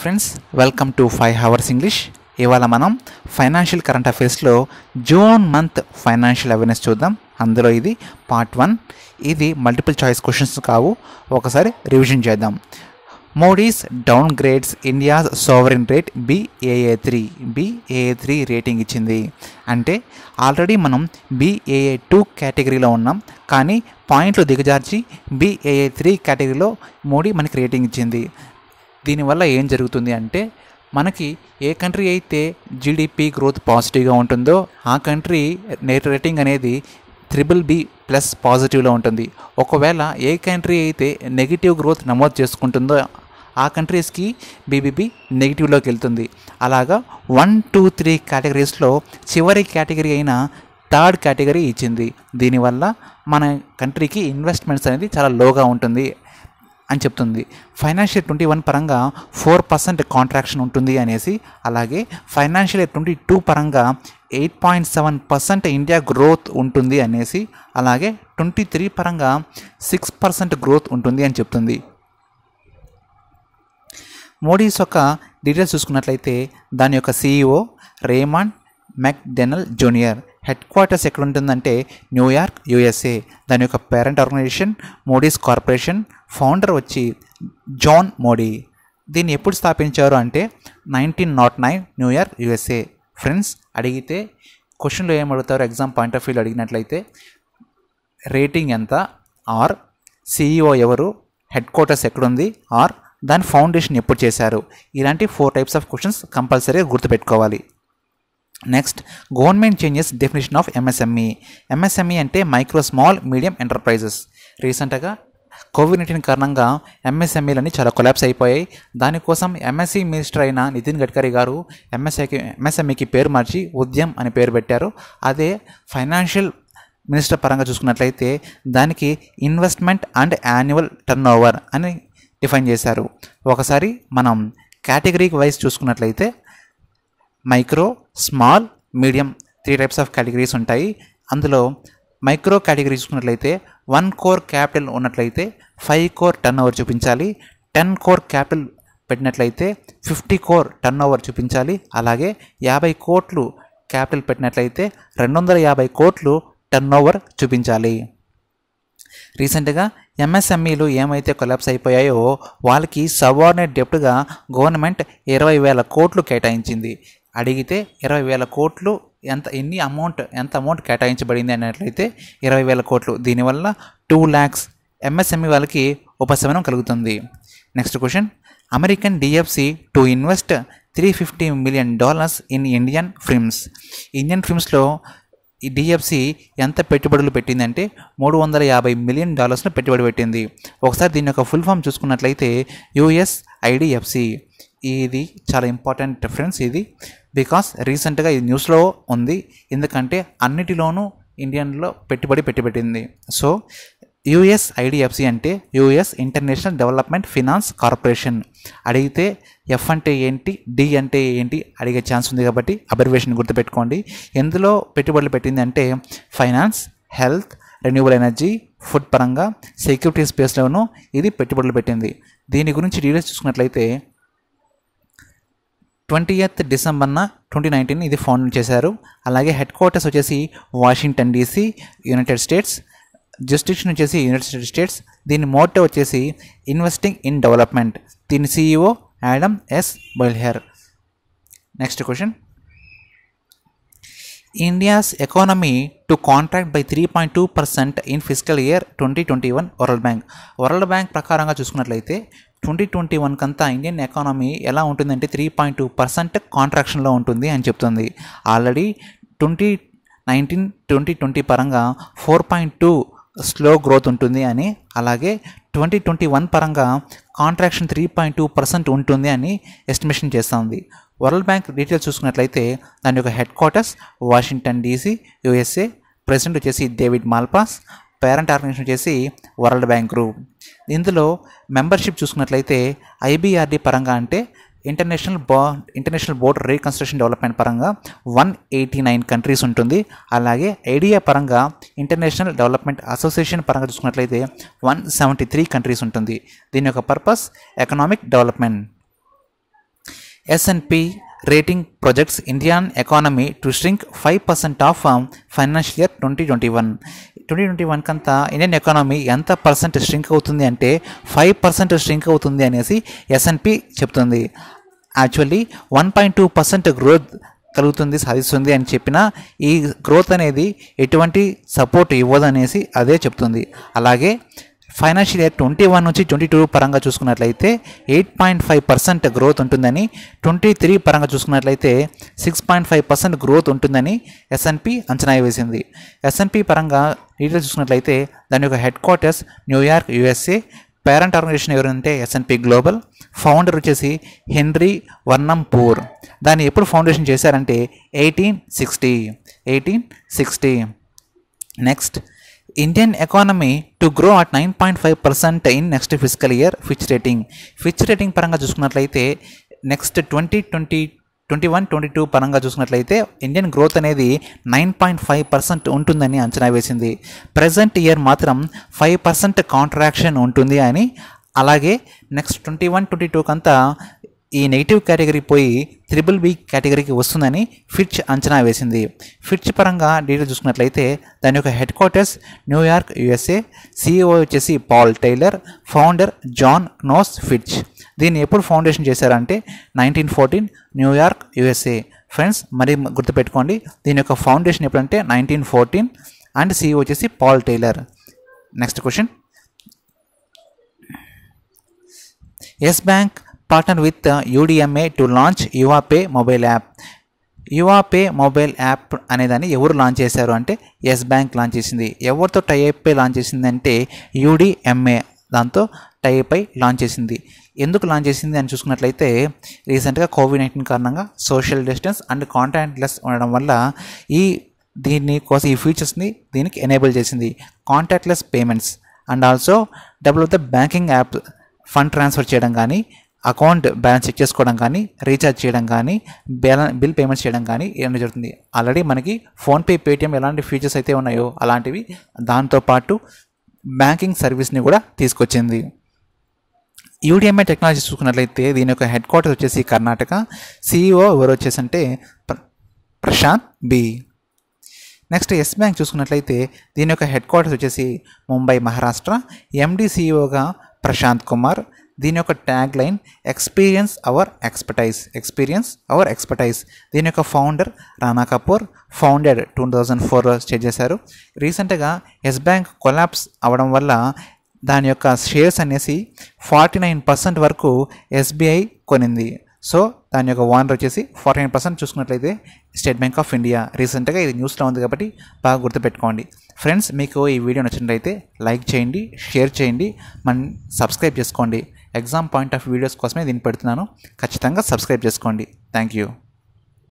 Friends welcome to five hours English ఇవాళ మనం financial current అఫేర్స్లో జూన్ మంత్ ఫైనాన్షియల్ అవేర్నెస్ చూద్దాం అందులో ఇది పార్ట్ వన్ ఇది మల్టిపుల్ చాయిస్ క్వశ్చన్స్ కావు ఒకసారి రివిజన్ చేద్దాం Moody's downgrades India's sovereign rate BAA three BAA three rating ఇచ్చింది అంటే ఆల్రెడీ మనం బిఏఏ టూ కేటగిరీలో ఉన్నాం కానీ పాయింట్లు దిగజార్చి బిఏఏ త్రీ కేటగిరీలో మోడీ మనకి రేటింగ్ ఇచ్చింది దీనివల్ల ఏం జరుగుతుంది అంటే మనకి ఏ కంట్రీ అయితే జీడిపి గ్రోత్ పాజిటివ్గా ఉంటుందో ఆ కంట్రీ నెట్ రేటింగ్ అనేది త్రిబుల్ బి ప్లస్ పాజిటివ్లో ఉంటుంది ఒకవేళ ఏ కంట్రీ అయితే నెగిటివ్ గ్రోత్ నమోదు చేసుకుంటుందో ఆ కంట్రీస్కి బీబీబీ నెగిటివ్లోకి వెళ్తుంది అలాగా వన్ టూ త్రీ కేటగిరీస్లో చివరి కేటగిరీ అయిన థర్డ్ కేటగిరీ ఇచ్చింది దీనివల్ల మన కంట్రీకి ఇన్వెస్ట్మెంట్స్ అనేది చాలా లోగా ఉంటుంది అని చెప్తుంది ఫైనాన్షియల్ ట్వంటీ వన్ పరంగా ఫోర్ పర్సెంట్ కాంట్రాక్షన్ ఉంటుంది అనేసి అలాగే ఫైనాన్షియల్ ట్వంటీ టూ పరంగా eight point seven percent India growth ఉంటుంది అనేసి అలాగే ట్వంటీ త్రీ పరంగా సిక్స్ పర్సెంట్ గ్రోత్ ఉంటుంది అని చెప్తుంది మోడీస్ యొక్క డీటెయిల్స్ చూసుకున్నట్లయితే దాని యొక్క సీఈఓ రేమాండ్ డెనల్ జూనియర్ హెడ్ క్వార్టర్స్ ఎక్కడ ఉంటుందంటే న్యూయార్క్ యుఎస్ఏ దాని యొక్క parent organisation Moody's corporation founder వచ్చి జాన్ మోడీ దీన్ని ఎప్పుడు స్థాపించారు అంటే nineteen nought nine New York USA friends అడిగితే క్వశ్చన్లో ఏం అడుగుతారు ఎగ్జామ్ పాయింట్ ఆఫ్ వ్యూలో అడిగినట్లయితే రేటింగ్ ఎంత ఆర్ సిఈఓ ఎవరు హెడ్ క్వార్టర్స్ ఎక్కడుంది ఆర్ దాని ఫౌండేషన్ ఎప్పుడు చేశారు ఇలాంటి ఫోర్ టైప్స్ ఆఫ్ క్వశ్చన్స్ కంపల్సరీగా గుర్తుపెట్టుకోవాలి next government changes definition of MSME MSME అంటే మైక్రో స్మాల్ మీడియం ఎంటర్ప్రైజెస్ రీసెంట్గా కోవిడ్ నైన్టీన్ కారణంగా ఎంఎస్ఎంఈలన్నీ e చాలా కొలాప్స్ అయిపోయాయి దానికోసం ఎంఎస్ఈ మినిస్టర్ e అయిన నితిన్ గడ్కరీ గారు ఎంఎస్ఐకి e ఎంఎస్ఎంఈకి పేరు మార్చి ఉద్యమ్ అని పేరు పెట్టారు అదే ఫైనాన్షియల్ మినిస్టర్ పరంగా చూసుకున్నట్లయితే దానికి investment and annual turnover అని డిఫైన్ చేశారు ఒకసారి మనం కేటగిరీ వైజ్ చూసుకున్నట్లయితే micro small medium three types of categories ఉంటాయి అందులో మైక్రో కేటగిరీ చూసుకున్నట్లయితే వన్ కోర్ క్యాపిటల్ ఉన్నట్లయితే ఫైవ్ కోర్ టర్న్ ఓవర్ చూపించాలి టెన్ కోర్ క్యాపిటల్ పెట్టినట్లయితే ఫిఫ్టీ కోర్ టర్న్ ఓవర్ చూపించాలి అలాగే యాభై కోట్లు క్యాపిటల్ పెట్టినట్లయితే రెండు వందల యాభై కోట్లు టర్న్ ఓవర్ చూపించాలి రీసెంట్గా ఎంఎస్ఎంఈలు ఏమైతే కొలాప్స్ అయిపోయాయో వాళ్ళకి సబార్డినేట్ డెప్ట్గా గవర్నమెంట్ ఇరవై వేల కోట్లు కేటాయించింది అడిగితే ఇరవై వేల కోట్లు ఎంత ఎన్ని అమౌంట్ ఎంత అమౌంట్ కేటాయించబడింది అన్నట్లయితే ఇరవై వేల కోట్లు దీనివల్ల టూ ల్యాక్స్ ఎంఎస్ఎంఈ వాళ్ళకి ఉపశమనం కలుగుతుంది next question American DFC to invest three fifty million dollars in Indian films Indian ఫిల్మ్స్లో ఈ డిఎఫ్సి ఎంత పెట్టుబడులు పెట్టిందంటే మూడు వందల యాభై మిలియన్ డాలర్స్ను పెట్టుబడి పెట్టింది ఒకసారి దీని యొక్క ఫుల్ ఫామ్ చూసుకున్నట్లయితే యుఎస్ ఐడిఎఫ్సి ఇది చాలా ఇంపార్టెంట్ డిఫరెన్స్ ఇది బికాస్ రీసెంట్గా ఇది న్యూస్లో ఉంది ఎందుకంటే అన్నిటిలోనూ ఇండియన్లో పెట్టుబడి పెట్టుబెట్టింది సో యుఎస్ ఐడిఎఫ్సి అంటే US international development finance corporation అడిగితే ఎఫ్ అంటే ఏంటి డి అంటే ఏంటి అడిగే ఛాన్స్ ఉంది కాబట్టి అబర్వేషన్ గుర్తుపెట్టుకోండి ఎందులో పెట్టుబడులు పెట్టింది అంటే finance health renewable energy food పరంగా సెక్యూరిటీ స్పేస్లోనూ ఇది పెట్టుబడులు పెట్టింది దీని గురించి డీటెయిల్స్ చూసుకున్నట్లయితే ట్వంటీ ఎయిత్ డిసెంబర్న ట్వంటీ నైన్టీన్ ఇది ఫౌండ్ చేశారు అలాగే హెడ్ క్వార్టర్స్ వచ్చేసి Washington DC United States jurisdiction వచ్చేసి యునైటెడ్ స్టేట్స్ దీని మోటో వచ్చేసి ఇన్వెస్టింగ్ ఇన్ డెవలప్మెంట్ దీని CEO Adam S Boehler next question India's economy to contract by three point two percent in physical year twenty twenty one World Bank world bank ప్రకారంగా చూసుకున్నట్లయితే twenty twenty one కంతా Indian economy ఎలా ఉంటుందంటే three point two percent కాంట్రాక్షన్లో ఉంటుంది అని చెప్తుంది already twenty nineteen twenty twenty పరంగా four point two slow growth ఉంటుంది అని అలాగే ట్వంటీ ట్వంటీ వన్ పరంగా contraction three point two percent ఉంటుంది అని ఎస్టిమేషన్ చేస్తుంది వరల్డ్ బ్యాంక్ డీటెయిల్స్ చూసుకున్నట్లయితే దాని యొక్క headquarters Washington DC USA president వచ్చేసి డేవిడ్ మాల్పాస్ పేరెంట్ ఆర్గనైజేషన్ వచ్చేసి వరల్డ్ బ్యాంక్ గ్రూప్ ఇందులో మెంబర్షిప్ చూసుకున్నట్లయితే ఐబీఆర్డీ పరంగా అంటే ఇంటర్నేషనల్ బా ఇంటర్నేషనల్ బోర్డ్ రీకన్స్ట్రక్షన్ డెవలప్మెంట్ పరంగా వన్ ఎయిటీ నైన్ కంట్రీస్ ఉంటుంది అలాగే ఐడియా పరంగా ఇంటర్నేషనల్ డెవలప్మెంట్ అసోసియేషన్ పరంగా చూసుకున్నట్లయితే వన్ సెవెంటీ త్రీ కంట్రీస్ ఉంటుంది దీని యొక్క purpose economic development S and P rating projects Indian economy to shrink five percent of financial year twenty twenty one twenty twenty one కంతా Indian economy ఎంత percent shrink అవుతుంది అంటే five percent shrink అవుతుంది అనేసి S and P చెప్తుంది actually one point two percent growth కలుగుతుంది సాధిస్తుంది అని చెప్పిన ఈ గ్రోత్ అనేది ఎటువంటి సపోర్ట్ అనేసి అదే చెప్తుంది అలాగే ఫైనాన్షియల్ ఇయర్ ట్వంటీ వన్ నుంచి ట్వంటీ టూ పరంగా చూసుకున్నట్లయితే eight point five percent growth ఉంటుందని ట్వంటీ త్రీ పరంగా చూసుకున్నట్లయితే six point five percent growth ఉంటుందని ఎస్ఎన్పి అంచనా వేసింది ఎస్ఎన్పి పరంగా డీటెయిల్స్ చూసుకున్నట్లయితే దాని యొక్క headquarters New York USA parent organisation ఎవరంటే ఎస్ఎన్పి గ్లోబల్ ఫౌండర్ వచ్చేసి హెన్రీ వర్ణం పూర్ దాన్ని ఎప్పుడు ఫౌండేషన్ చేశారంటే eighteen sixty eighteen sixty next Indian economy to grow at nine point five percent in next physical year Fitch rating Fitch rating పరంగా చూసుకున్నట్లయితే next twenty twenty twenty one twenty two పరంగా చూసినట్లయితే Indian growth అనేది nine point five percent ఉంటుందని అంచనా వేసింది present year మాత్రం five percent contraction ఉంటుంది అని అలాగే నెక్స్ట్ ట్వంటీ వన్ ట్వంటీ టూకంతా ఈ నెగిటివ్ కేటగిరీ పోయి త్రిబుల్ బి కేటగిరీకి వస్తుందని ఫిట్చ్ అంచనా వేసింది ఫిట్చ్ పరంగా డీటెయిల్ చూసుకున్నట్లయితే దాని యొక్క headquarters New York USA CEO వచ్చేసి Paul Taylor founder John Knowles Fitch దీన్ని ఎప్పుడు ఫౌండేషన్ చేశారంటే nineteen fourteen New York USA friends మరి గుర్తుపెట్టుకోండి దీని యొక్క ఫౌండేషన్ ఎప్పుడంటే నైన్టీన్ ఫోర్టీన్ అండ్ సిఇఓ వచ్చేసి Paul Taylor next question Yes Bank partner with UDMA uh, to launch UAPay mobile app. UAPay mobile app అనేదాన్ని ఎవరు లాంచ్ చేశారు అంటే ఎస్ బ్యాంక్ లాంచ్ చేసింది ఎవరితో టైప్ లాంచ్ చేసింది అంటే యూడిఎంఏ దాంతో టైప్ అయి లాంచ్ చేసింది ఎందుకు లాంచ్ చేసింది అని చూసుకున్నట్లయితే రీసెంట్గా కోవిడ్ నైన్టీన్ కారణంగా సోషల్ డిస్టెన్స్ అండ్ కాంటాక్ట్లెస్ ఉండడం వల్ల ఈ దీని కోసం ఈ ఫీచర్స్ని దీనికి ఎనేబుల్ చేసింది contactless payments and also double the banking app fund transfer చేయడం కానీ అకౌంట్ బ్యాలెన్స్ చెక్ చేసుకోవడం కానీ రీఛార్జ్ చేయడం కానీ బ్యాలెన్స్ బిల్ పేమెంట్స్ చేయడం కానీ ఏమైనా జరుగుతుంది ఆల్రెడీ మనకి ఫోన్పే పేటిఎం ఎలాంటి ఫీచర్స్ అయితే ఉన్నాయో అలాంటివి దాంతోపాటు బ్యాంకింగ్ సర్వీస్ని కూడా తీసుకొచ్చింది యూడిఎంఐ టెక్నాలజీ చూసుకున్నట్లయితే దీని యొక్క హెడ్ క్వార్టర్ వచ్చేసి కర్ణాటక సీఈఓ ఎవరు వచ్చేసంటే Prashant B next Yes Bank చూసుకున్నట్లయితే దీని యొక్క హెడ్ క్వార్టర్స్ వచ్చేసి ముంబై మహారాష్ట్ర ఎండి సీఈఓగా ప్రశాంత్ కుమార్ దీని యొక్క tagline experience our expertise experience our expertise దీని యొక్క founder Rana Kapoor founded two thousand ఫోర్లో స్టేట్ చేశారు రీసెంట్గా ఎస్ బ్యాంక్ కొలాప్స్ అవడం వల్ల దాని యొక్క షేర్స్ అనేసి ఫార్టీ నైన్ పర్సెంట్ వరకు ఎస్బీఐ కొనింది సో దాని యొక్క ఓనర్ వచ్చేసి ఫార్టీ నైన్ పర్సెంట్ చూసుకున్నట్లయితే స్టేట్ బ్యాంక్ ఆఫ్ ఇండియా రీసెంట్గా ఇది న్యూస్లో ఉంది కాబట్టి బాగా గుర్తుపెట్టుకోండి ఫ్రెండ్స్ మీకు ఈ వీడియో నచ్చినట్లయితే లైక్ చేయండి షేర్ చేయండి మన సబ్స్క్రైబ్ చేసుకోండి ఎగ్జామ్ పాయింట్ ఆఫ్ వీడియోస్ కోసమే దీన్ని పెడుతున్నాను ఖచ్చితంగా సబ్స్క్రైబ్ చేసుకోండి థ్యాంక్ యూ